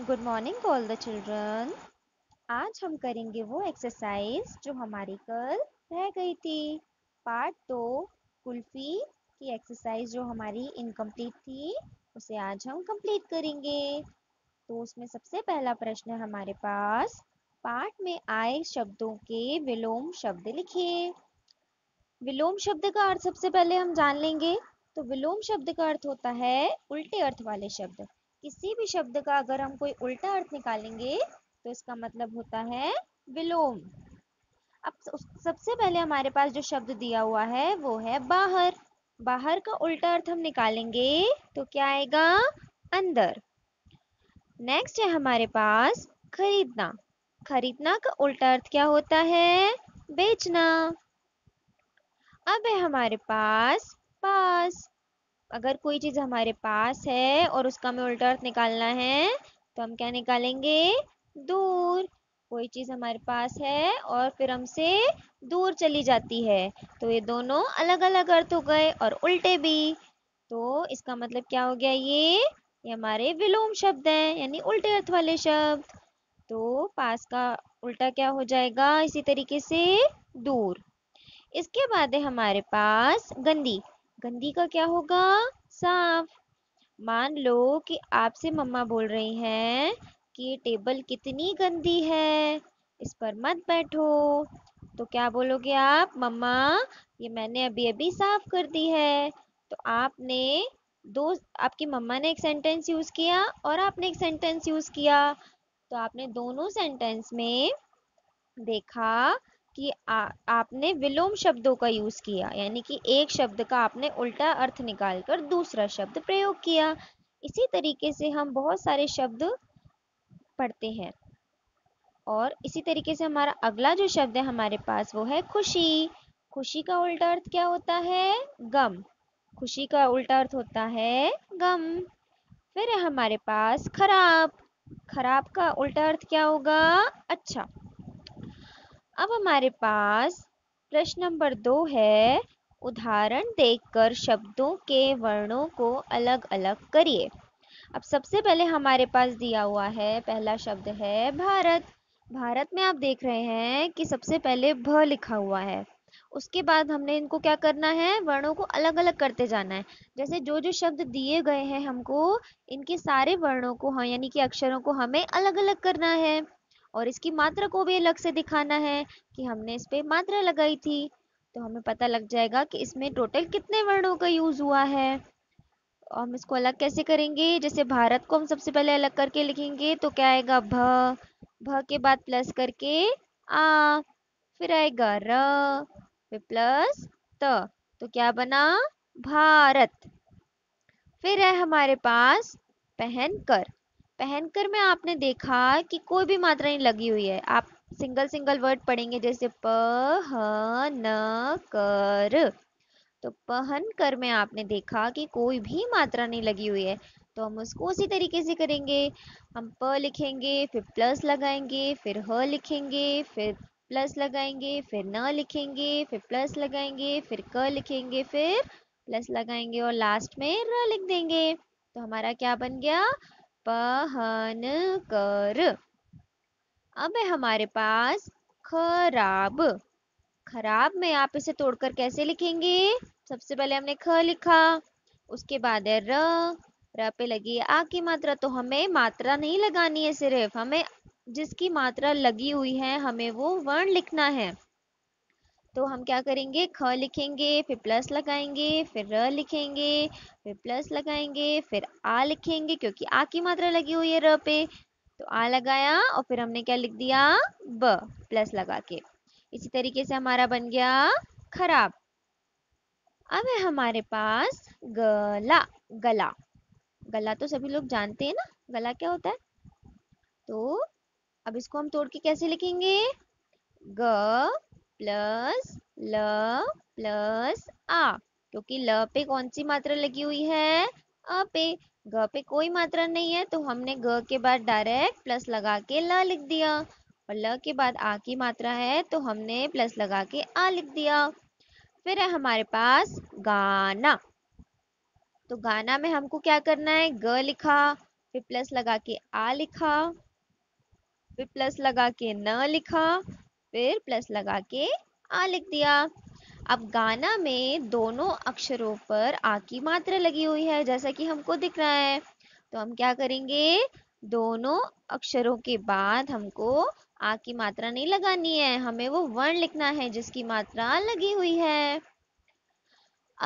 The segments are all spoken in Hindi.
good morning all the children आज हम करेंगे वो एक्सरसाइज जो हमारी कल रह गई थी पार्ट दो कुल्फी की एक्सरसाइज जो हमारी इनकम्प्लीट थी उसे आज हम कंप्लीट करेंगे तो उसमें सबसे पहला प्रश्न हमारे पास पाठ में आए शब्दों के विलोम शब्द लिखिए विलोम शब्द का अर्थ सबसे पहले हम जान लेंगे तो विलोम शब्द का अर्थ होता है उल्टे अर्थ वाले शब्द किसी भी शब्द का अगर हम कोई उल्टा अर्थ निकालेंगे तो इसका मतलब होता है विलोम अब सबसे पहले हमारे पास जो शब्द दिया हुआ है वो है बाहर बाहर का उल्टा अर्थ हम निकालेंगे तो क्या आएगा अंदर नेक्स्ट है हमारे पास खरीदना खरीदना का उल्टा अर्थ क्या होता है बेचना अब है हमारे पास पास अगर कोई चीज़ हमारे पास है और उसका हमें उल्टा अर्थ निकालना है तो हम क्या निकालेंगे दूर कोई चीज़ हमारे पास है और फिर हमसे दूर चली जाती है तो ये दोनों अलग अलग अर्थ हो गए और उल्टे भी तो इसका मतलब क्या हो गया ये ये हमारे विलोम शब्द हैं यानी उल्टे अर्थ वाले शब्द तो पास का उल्टा क्या हो जाएगा इसी तरीके से दूर इसके बाद है हमारे पास गंदी गंदी का क्या होगा साफ मान लो कि आपसे मम्मा बोल रही हैं कि टेबल कितनी गंदी है इस पर मत बैठो तो क्या बोलोगे आप मम्मा ये मैंने अभी अभी साफ कर दी है तो आपने दो आपकी मम्मा ने एक सेंटेंस यूज़ किया और आपने एक सेंटेंस यूज़ किया तो आपने दोनों सेंटेंस में देखा कि आ, आपने विलोम शब्दों का यूज किया यानी कि एक शब्द का आपने उल्टा अर्थ निकाल कर दूसरा शब्द प्रयोग किया इसी तरीके से हम बहुत सारे शब्द पढ़ते हैं और इसी तरीके से हमारा अगला जो शब्द है हमारे पास वो है खुशी खुशी का उल्टा अर्थ क्या होता है गम खुशी का उल्टा अर्थ होता है गम फिर हमारे पास खराब खराब का उल्टा अर्थ क्या होगा अच्छा अब हमारे पास प्रश्न नंबर दो है उदाहरण देखकर शब्दों के वर्णों को अलग अलग करिए अब सबसे पहले हमारे पास दिया हुआ है पहला शब्द है भारत भारत में आप देख रहे हैं कि सबसे पहले भ लिखा हुआ है उसके बाद हमने इनको क्या करना है वर्णों को अलग अलग करते जाना है जैसे जो जो शब्द दिए गए हैं हमको इनके सारे वर्णों को हाँ, यानी कि अक्षरों को हमें अलग अलग करना है और इसकी मात्रा को भी अलग से दिखाना है कि हमने इस पर मात्रा लगाई थी तो हमें पता लग जाएगा कि इसमें टोटल कितने वर्णों का यूज़ हुआ है हम इसको अलग कैसे करेंगे जैसे भारत को हम सबसे पहले अलग करके लिखेंगे तो क्या आएगा भ भ के बाद प्लस करके आ फिर आएगा र फिर प्लस त तो क्या बना भारत फिर है हमारे पास पहनकर पहनकर में आपने देखा कि कोई भी मात्रा नहीं लगी हुई है आप सिंगल सिंगल वर्ड पढ़ेंगे जैसे प ह न कर तो पहन कर में आपने देखा कि कोई भी मात्रा नहीं लगी हुई है तो हम उसको उसी तरीके से करेंगे हम प लिखेंगे फिर प्लस लगाएंगे फिर ह लिखेंगे फिर प्लस लगाएंगे फिर न लिखेंगे फिर प्लस लगाएंगे फिर क लिखेंगे फिर प्लस लगाएंगे और लास्ट में र लिख देंगे तो हमारा क्या बन गया पहन कर अब है हमारे पास खराब खराब में आप इसे तोड़कर कैसे लिखेंगे सबसे पहले हमने ख लिखा उसके बाद है र र पे लगी आ की मात्रा तो हमें मात्रा नहीं लगानी है सिर्फ हमें जिसकी मात्रा लगी हुई है हमें वो वर्ण लिखना है तो हम क्या करेंगे ख लिखेंगे फिर प्लस लगाएंगे फिर र लिखेंगे फिर प्लस लगाएंगे फिर आ लिखेंगे क्योंकि आ की मात्रा लगी हुई है र पे तो आ लगाया और फिर हमने क्या लिख दिया ब प्लस लगा के इसी तरीके से हमारा बन गया खराब अब है हमारे पास गला गला गला तो सभी लोग जानते हैं ना गला क्या होता है तो अब इसको हम तोड़ के कैसे लिखेंगे ग प्लस ल प्लस आ क्योंकि ल पे कौन सी मात्रा लगी हुई है अ पे ग पे कोई मात्रा नहीं है तो हमने ग के बाद डायरेक्ट प्लस लगा के ल लिख दिया और ल के बाद आ की मात्रा है तो हमने प्लस लगा के आ लिख दिया फिर है हमारे पास गाना तो गाना में हमको क्या करना है ग लिखा फिर प्लस लगा के आ लिखा फिर प्लस लगा के न लिखा फिर प्लस लगा के आ लिख दिया अब गाना में दोनों अक्षरों पर आ की मात्रा लगी हुई है जैसा कि हमको दिख रहा है तो हम क्या करेंगे दोनों अक्षरों के बाद हमको आ की मात्रा नहीं लगानी है हमें वो वर्ण लिखना है जिसकी मात्रा लगी हुई है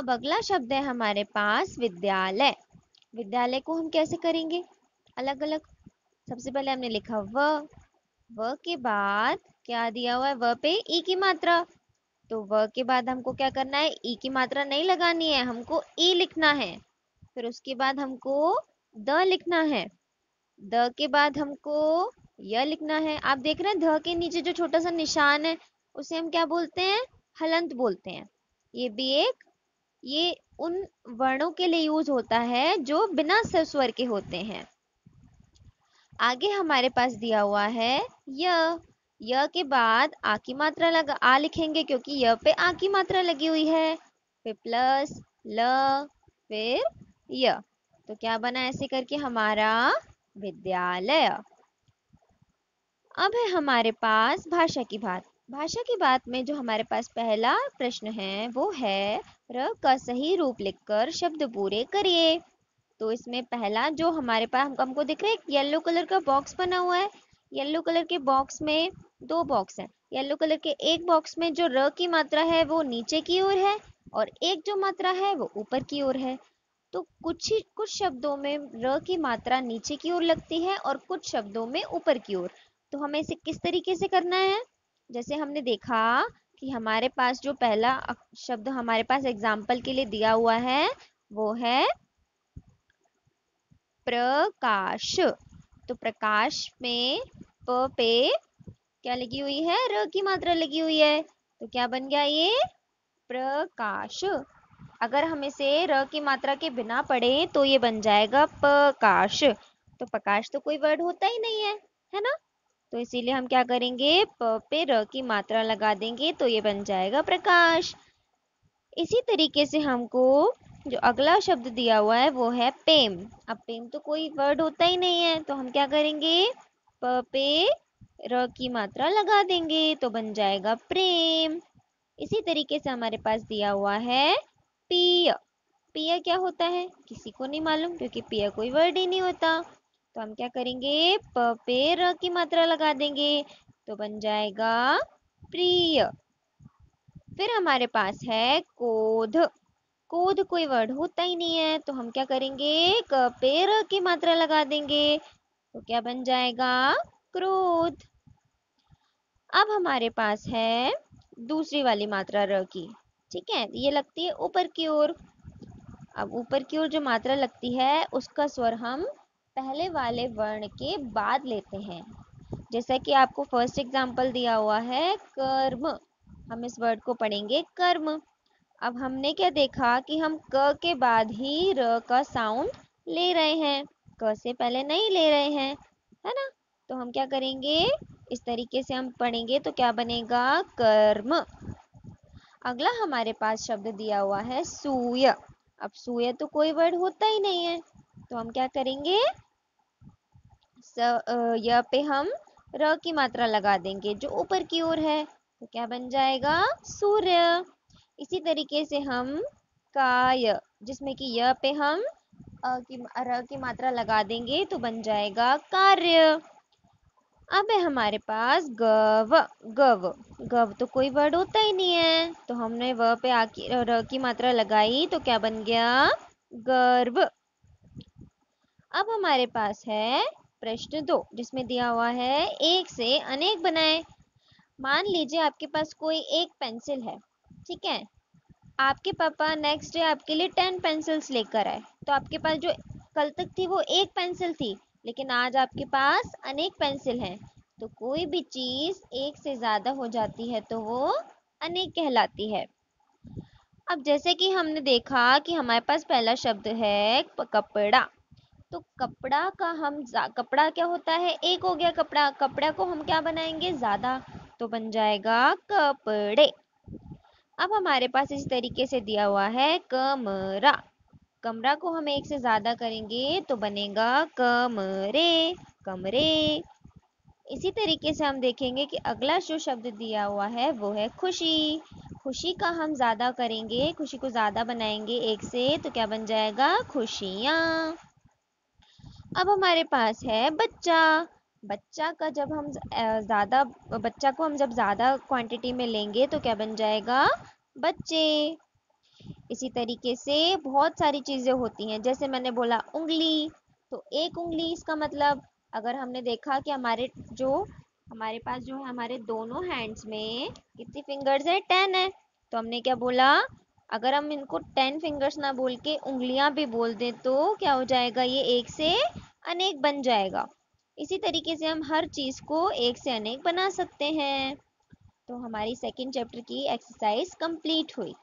अब अगला शब्द है हमारे पास विद्यालय विद्यालय को हम कैसे करेंगे अलग अलग सबसे पहले हमने लिखा व व के बाद क्या दिया हुआ है व पे ई की मात्रा तो व के बाद हमको क्या करना है ई की मात्रा नहीं लगानी है हमको ई लिखना है फिर उसके बाद हमको द लिखना है द के बाद हमको य लिखना है आप देख रहे हैं ध के नीचे जो छोटा सा निशान है उसे हम क्या बोलते हैं हलंत बोलते हैं ये भी एक ये उन वर्णों के लिए यूज होता है जो बिना सस्वर के होते हैं आगे हमारे पास दिया हुआ है य य के बाद आ की मात्रा लगा आ लिखेंगे क्योंकि य पे आ की मात्रा लगी हुई है फिर प्लस ल फिर य तो क्या बना ऐसे करके हमारा विद्यालय अब है हमारे पास भाषा की बात भाषा की बात में जो हमारे पास पहला प्रश्न है वो है र का सही रूप लिखकर शब्द पूरे करिए तो इसमें पहला जो हमारे पास हमको हमको दिख रहा है एक येलो कलर का बॉक्स बना हुआ है येलो कलर के बॉक्स में दो बॉक्स है येलो कलर के एक बॉक्स में जो र की मात्रा है वो नीचे की ओर है और एक जो मात्रा है वो ऊपर की ओर है तो कुछ ही कुछ शब्दों में र की मात्रा नीचे की ओर लगती है और कुछ शब्दों में ऊपर की ओर तो हमें इसे किस तरीके से करना है जैसे हमने देखा कि हमारे पास जो पहला शब्द हमारे पास एग्जाम्पल के लिए दिया हुआ है वो है प्रकाश तो प्रकाश में प पे क्या लगी हुई है र की मात्रा लगी हुई है तो क्या बन गया ये प्रकाश अगर हम इसे र की मात्रा के बिना पढ़े तो ये बन जाएगा प्रकाश तो प्रकाश तो कोई वर्ड होता ही नहीं है है ना तो इसीलिए हम क्या करेंगे प पे र की मात्रा लगा देंगे तो ये बन जाएगा प्रकाश इसी तरीके से हमको जो अगला शब्द दिया हुआ है वो है पेम अब पेम तो कोई वर्ड होता ही नहीं है तो हम क्या करेंगे प पे र की मात्रा लगा देंगे तो बन जाएगा प्रेम इसी तरीके से हमारे पास दिया हुआ है पिय पिय क्या होता है किसी को नहीं मालूम क्योंकि पिय कोई वर्ड ही नहीं होता तो हम क्या करेंगे प पे र की मात्रा लगा देंगे तो बन जाएगा प्रिय फिर हमारे पास है कोध कूद कोई वर्ड होता ही नहीं है तो हम क्या करेंगे क की मात्रा लगा देंगे तो क्या बन जाएगा क्रोध अब हमारे पास है दूसरी वाली मात्रा र की ठीक है ये लगती है ऊपर की ओर अब ऊपर की ओर जो मात्रा लगती है उसका स्वर हम पहले वाले वर्ण के बाद लेते हैं जैसा कि आपको फर्स्ट एग्जाम्पल दिया हुआ है कर्म हम इस वर्ड को पढ़ेंगे कर्म अब हमने क्या देखा कि हम क के बाद ही र का साउंड ले रहे हैं क से पहले नहीं ले रहे हैं है ना तो हम क्या करेंगे इस तरीके से हम पढ़ेंगे तो क्या बनेगा कर्म अगला हमारे पास शब्द दिया हुआ है सूय अब सूय तो कोई वर्ड होता ही नहीं है तो हम क्या करेंगे य पे हम र की मात्रा लगा देंगे जो ऊपर की ओर है तो क्या बन जाएगा सूर्य इसी तरीके से हम काय जिसमें कि य पे हम अ की र की मात्रा लगा देंगे तो बन जाएगा कार्य अब है हमारे पास गव गव गव तो कोई वर्ड होता ही नहीं है तो हमने व पे आ की र की मात्रा लगाई तो क्या बन गया गर्व अब हमारे पास है प्रश्न दो जिसमें दिया हुआ है एक से अनेक बनाए मान लीजिए आपके पास कोई एक पेंसिल है ठीक है आपके पापा नेक्स्ट डे आपके लिए टेन पेंसिल्स लेकर आए तो आपके पास जो कल तक थी वो एक पेंसिल थी लेकिन आज आपके पास अनेक पेंसिल हैं तो कोई भी चीज़ एक से ज़्यादा हो जाती है तो वो अनेक कहलाती है अब जैसे कि हमने देखा कि हमारे पास पहला शब्द है कपड़ा तो कपड़ा का हम कपड़ा क्या होता है एक हो गया कपड़ा कपड़ा को हम क्या बनाएंगे ज़्यादा तो बन जाएगा कपड़े अब हमारे पास इस तरीके से दिया हुआ है कमरा कमरा को हम एक से ज़्यादा करेंगे तो बनेगा कमरे कमरे इसी तरीके से हम देखेंगे कि अगला जो शब्द दिया हुआ है वो है खुशी खुशी का हम ज़्यादा करेंगे खुशी को ज़्यादा बनाएंगे एक से तो क्या बन जाएगा खुशियाँ अब हमारे पास है बच्चा बच्चा का जब हम ज़्यादा बच्चा को हम जब ज़्यादा क्वांटिटी में लेंगे तो क्या बन जाएगा बच्चे इसी तरीके से बहुत सारी चीज़ें होती हैं जैसे मैंने बोला उंगली तो एक उंगली इसका मतलब अगर हमने देखा कि हमारे जो हमारे पास जो है हमारे दोनों हैंड्स में कितनी फिंगर्स है टेन है तो हमने क्या बोला अगर हम इनको टेन फिंगर्स ना बोल के उंगलियां भी बोल दें तो क्या हो जाएगा ये एक से अनेक बन जाएगा इसी तरीके से हम हर चीज़ को एक से अनेक बना सकते हैं तो हमारी सेकेंड चैप्टर की एक्सरसाइज कंप्लीट हुई